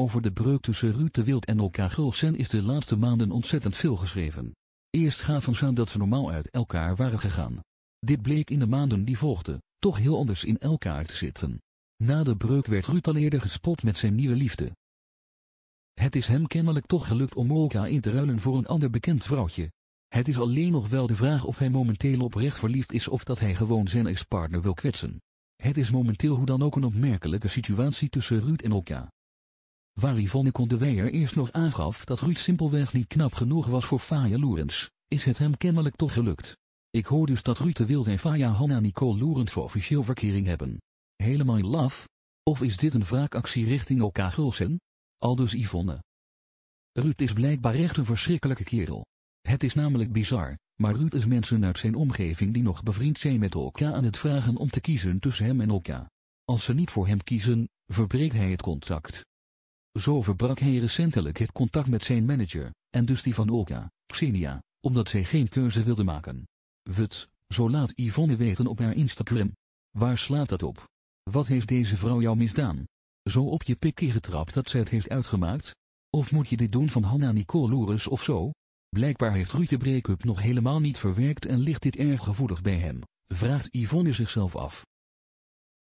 Over de breuk tussen Ruud de Wild en Olga Gulsen is de laatste maanden ontzettend veel geschreven. Eerst gaven ze aan dat ze normaal uit elkaar waren gegaan. Dit bleek in de maanden die volgden, toch heel anders in elkaar te zitten. Na de breuk werd Ruud al eerder gespot met zijn nieuwe liefde. Het is hem kennelijk toch gelukt om Olga in te ruilen voor een ander bekend vrouwtje. Het is alleen nog wel de vraag of hij momenteel oprecht verliefd is of dat hij gewoon zijn ex-partner wil kwetsen. Het is momenteel hoe dan ook een opmerkelijke situatie tussen Ruud en Olga. Waar Yvonne de eerst nog aangaf dat Ruud simpelweg niet knap genoeg was voor Faya Loerens, is het hem kennelijk toch gelukt. Ik hoor dus dat Ruud de wilde en Faya Hanna Nicole Loerens officieel verkering hebben. Helemaal love? Of is dit een wraakactie richting elkaar Gulsen? Aldus Yvonne. Ruud is blijkbaar echt een verschrikkelijke kerel. Het is namelijk bizar, maar Ruud is mensen uit zijn omgeving die nog bevriend zijn met elkaar aan het vragen om te kiezen tussen hem en elkaar. Als ze niet voor hem kiezen, verbreekt hij het contact. Zo verbrak hij recentelijk het contact met zijn manager, en dus die van Olga, Xenia, omdat zij geen keuze wilde maken. Wut, zo laat Yvonne weten op haar Instagram. Waar slaat dat op? Wat heeft deze vrouw jou misdaan? Zo op je pikkie getrapt dat zij het heeft uitgemaakt? Of moet je dit doen van Hanna Nicole Loeres of zo? Blijkbaar heeft Ruud de break-up nog helemaal niet verwerkt en ligt dit erg gevoelig bij hem, vraagt Yvonne zichzelf af.